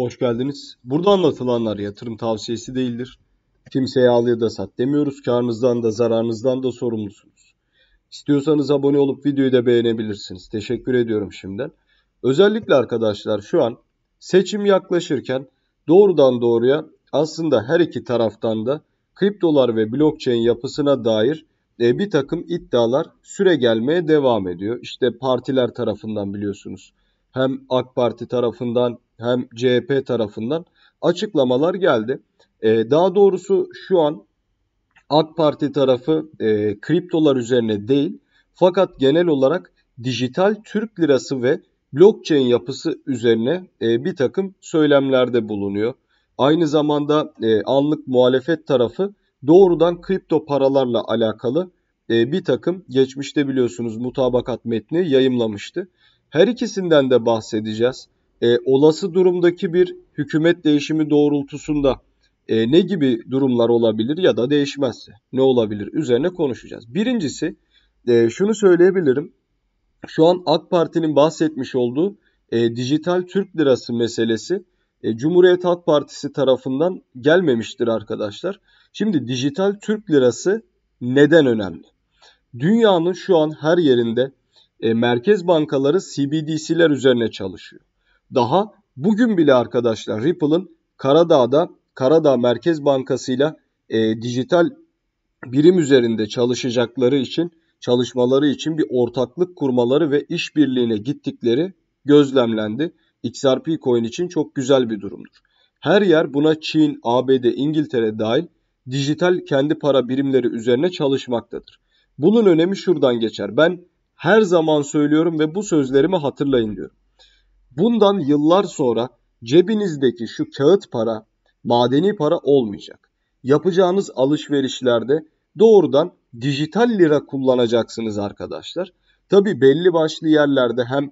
Hoş geldiniz. Burada anlatılanlar yatırım tavsiyesi değildir. Kimseye al ya da sat demiyoruz. Karnınızdan da zararınızdan da sorumlusunuz. İstiyorsanız abone olup videoyu da beğenebilirsiniz. Teşekkür ediyorum şimdiden. Özellikle arkadaşlar şu an seçim yaklaşırken doğrudan doğruya aslında her iki taraftan da kriptolar ve blockchain yapısına dair e, bir takım iddialar süre gelmeye devam ediyor. İşte partiler tarafından biliyorsunuz. Hem AK Parti tarafından hem CHP tarafından açıklamalar geldi. E, daha doğrusu şu an AK Parti tarafı e, kriptolar üzerine değil fakat genel olarak dijital Türk lirası ve blockchain yapısı üzerine e, bir takım söylemlerde bulunuyor. Aynı zamanda e, anlık muhalefet tarafı doğrudan kripto paralarla alakalı e, bir takım geçmişte biliyorsunuz mutabakat metni yayımlamıştı. Her ikisinden de bahsedeceğiz e, olası durumdaki bir hükümet değişimi doğrultusunda e, ne gibi durumlar olabilir ya da değişmezse ne olabilir üzerine konuşacağız. Birincisi e, şunu söyleyebilirim. Şu an AK Parti'nin bahsetmiş olduğu e, dijital Türk lirası meselesi e, Cumhuriyet Halk Partisi tarafından gelmemiştir arkadaşlar. Şimdi dijital Türk lirası neden önemli? Dünyanın şu an her yerinde e, merkez bankaları CBDC'ler üzerine çalışıyor. Daha bugün bile arkadaşlar Ripple'ın Karadağ'da Karadağ Merkez Bankası ile dijital birim üzerinde çalışacakları için çalışmaları için bir ortaklık kurmaları ve işbirliğine gittikleri gözlemlendi. XRP coin için çok güzel bir durumdur. Her yer buna Çin, ABD, İngiltere dahil dijital kendi para birimleri üzerine çalışmaktadır. Bunun önemi şuradan geçer. Ben her zaman söylüyorum ve bu sözlerimi hatırlayın diyorum. Bundan yıllar sonra cebinizdeki şu kağıt para madeni para olmayacak. Yapacağınız alışverişlerde doğrudan dijital lira kullanacaksınız arkadaşlar. Tabi belli başlı yerlerde hem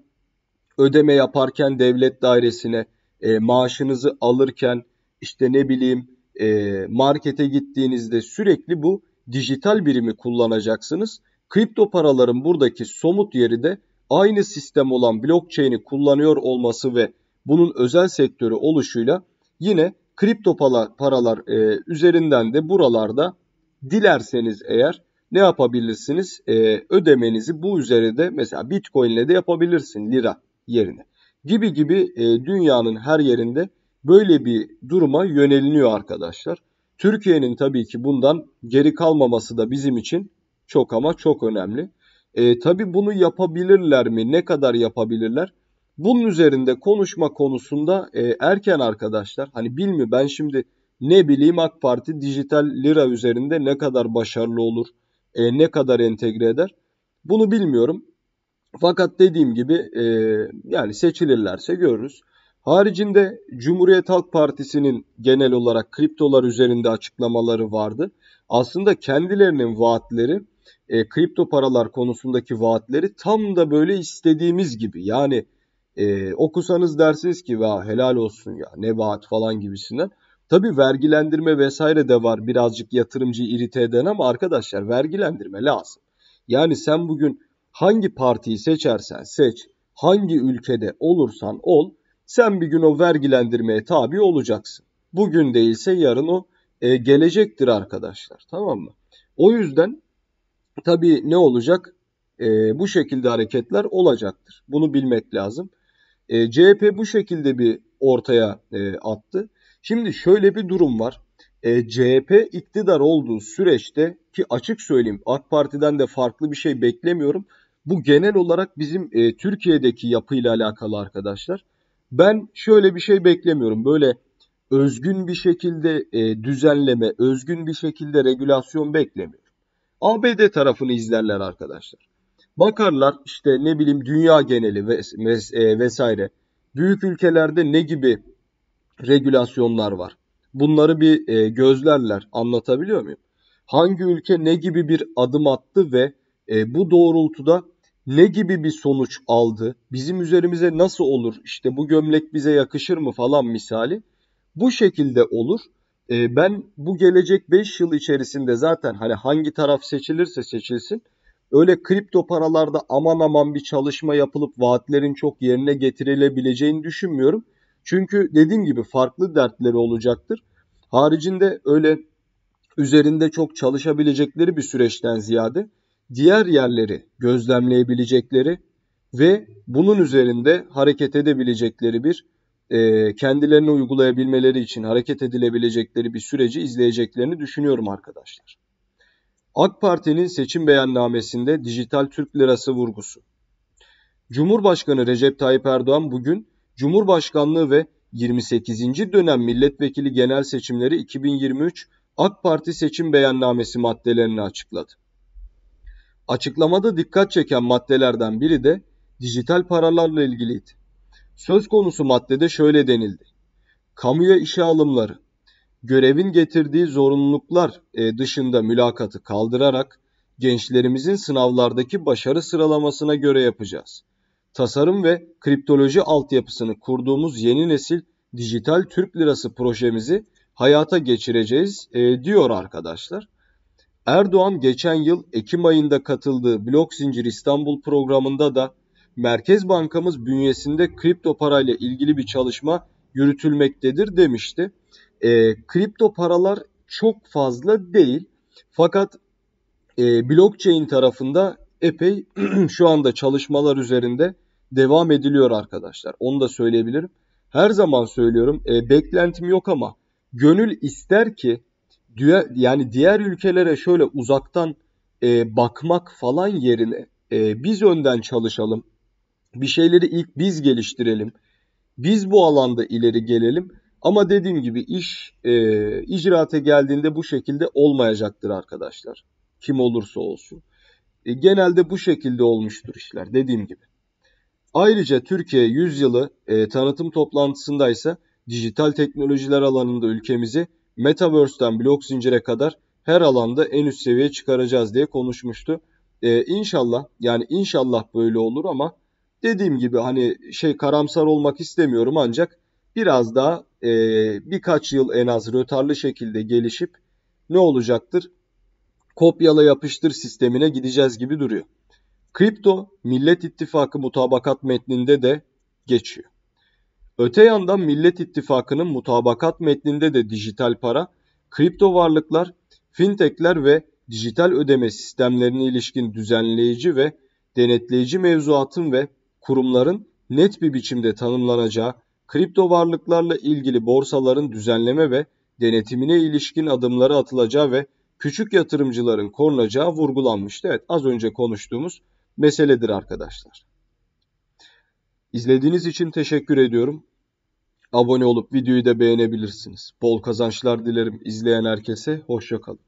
ödeme yaparken devlet dairesine e, maaşınızı alırken işte ne bileyim e, markete gittiğinizde sürekli bu dijital birimi kullanacaksınız. Kripto paraların buradaki somut yeri de aynı sistem olan blockchain'i kullanıyor olması ve bunun özel sektörü oluşuyla yine kripto paralar e, üzerinden de buralarda dilerseniz eğer ne yapabilirsiniz? E, ödemenizi bu üzerinde mesela bitcoin ile de yapabilirsin lira yerine. Gibi gibi e, dünyanın her yerinde böyle bir duruma yöneliniyor arkadaşlar. Türkiye'nin tabii ki bundan geri kalmaması da bizim için çok ama çok önemli. E, tabii bunu yapabilirler mi? Ne kadar yapabilirler? Bunun üzerinde konuşma konusunda e, erken arkadaşlar. Hani bilmi ben şimdi ne bileyim AK Parti dijital lira üzerinde ne kadar başarılı olur, e, ne kadar entegre eder bunu bilmiyorum. Fakat dediğim gibi e, yani seçilirlerse görürüz. Haricinde Cumhuriyet Halk Partisi'nin genel olarak kriptolar üzerinde açıklamaları vardı. Aslında kendilerinin vaatleri e, kripto paralar konusundaki vaatleri tam da böyle istediğimiz gibi. Yani e, okusanız dersiniz ki ya helal olsun ya ne vaat falan gibisinden. Tabii vergilendirme vesaire de var birazcık yatırımcı irite eden ama arkadaşlar vergilendirme lazım. Yani sen bugün hangi partiyi seçersen seç, hangi ülkede olursan ol, sen bir gün o vergilendirmeye tabi olacaksın. Bugün değilse yarın o e, gelecektir arkadaşlar tamam mı? O yüzden Tabii ne olacak? E, bu şekilde hareketler olacaktır. Bunu bilmek lazım. E, ee, CHP bu şekilde bir ortaya e, attı. Şimdi şöyle bir durum var. E, ee, CHP iktidar olduğu süreçte ki açık söyleyeyim AK Parti'den de farklı bir şey beklemiyorum. Bu genel olarak bizim e, Türkiye'deki yapıyla alakalı arkadaşlar. Ben şöyle bir şey beklemiyorum. Böyle özgün bir şekilde e, düzenleme, özgün bir şekilde regülasyon beklemiyorum. ABD tarafını izlerler arkadaşlar. Bakarlar işte ne bileyim dünya geneli ves ves e vesaire. Büyük ülkelerde ne gibi regülasyonlar var? Bunları bir e, gözlerler. Anlatabiliyor muyum? Hangi ülke ne gibi bir adım attı ve e, bu doğrultuda ne gibi bir sonuç aldı? Bizim üzerimize nasıl olur? İşte bu gömlek bize yakışır mı falan misali. Bu şekilde olur e, ben bu gelecek 5 yıl içerisinde zaten hani hangi taraf seçilirse seçilsin öyle kripto paralarda aman aman bir çalışma yapılıp vaatlerin çok yerine getirilebileceğini düşünmüyorum. Çünkü dediğim gibi farklı dertleri olacaktır. Haricinde öyle üzerinde çok çalışabilecekleri bir süreçten ziyade diğer yerleri gözlemleyebilecekleri ve bunun üzerinde hareket edebilecekleri bir e, kendilerine uygulayabilmeleri için hareket edilebilecekleri bir süreci izleyeceklerini düşünüyorum arkadaşlar. AK Parti'nin seçim beyannamesinde dijital Türk lirası vurgusu. Cumhurbaşkanı Recep Tayyip Erdoğan bugün Cumhurbaşkanlığı ve 28. dönem milletvekili genel seçimleri 2023 AK Parti seçim beyannamesi maddelerini açıkladı. Açıklamada dikkat çeken maddelerden biri de dijital paralarla ilgiliydi. Söz konusu maddede şöyle denildi. Kamuya işe alımları, görevin getirdiği zorunluluklar e, dışında mülakatı kaldırarak gençlerimizin sınavlardaki başarı sıralamasına göre yapacağız. Tasarım ve kriptoloji altyapısını kurduğumuz yeni nesil dijital Türk lirası projemizi hayata geçireceğiz e, diyor arkadaşlar. Erdoğan geçen yıl Ekim ayında katıldığı Blok Zincir İstanbul programında da Merkez Bankamız bünyesinde kripto parayla ilgili bir çalışma yürütülmektedir demişti. E, kripto paralar çok fazla değil fakat e, blockchain tarafında epey şu anda çalışmalar üzerinde devam ediliyor arkadaşlar. Onu da söyleyebilirim. Her zaman söylüyorum e, beklentim yok ama gönül ister ki yani diğer ülkelere şöyle uzaktan e, bakmak falan yerine e, biz önden çalışalım bir şeyleri ilk biz geliştirelim. Biz bu alanda ileri gelelim. Ama dediğim gibi iş e, icraate geldiğinde bu şekilde olmayacaktır arkadaşlar. Kim olursa olsun. E, genelde bu şekilde olmuştur işler dediğim gibi. Ayrıca Türkiye yüzyılı e, tanıtım toplantısında ise dijital teknolojiler alanında ülkemizi Metaverse'den blok zincire kadar her alanda en üst seviyeye çıkaracağız diye konuşmuştu. E, inşallah yani inşallah böyle olur ama dediğim gibi hani şey karamsar olmak istemiyorum ancak biraz daha e, birkaç yıl en az rötarlı şekilde gelişip ne olacaktır? Kopyala yapıştır sistemine gideceğiz gibi duruyor. Kripto Millet İttifakı mutabakat metninde de geçiyor. Öte yandan Millet İttifakı'nın mutabakat metninde de dijital para, kripto varlıklar, fintechler ve dijital ödeme sistemlerine ilişkin düzenleyici ve denetleyici mevzuatın ve kurumların net bir biçimde tanımlanacağı, kripto varlıklarla ilgili borsaların düzenleme ve denetimine ilişkin adımları atılacağı ve küçük yatırımcıların korunacağı vurgulanmıştı. Evet az önce konuştuğumuz meseledir arkadaşlar. İzlediğiniz için teşekkür ediyorum. Abone olup videoyu da beğenebilirsiniz. Bol kazançlar dilerim izleyen herkese. Hoşçakalın.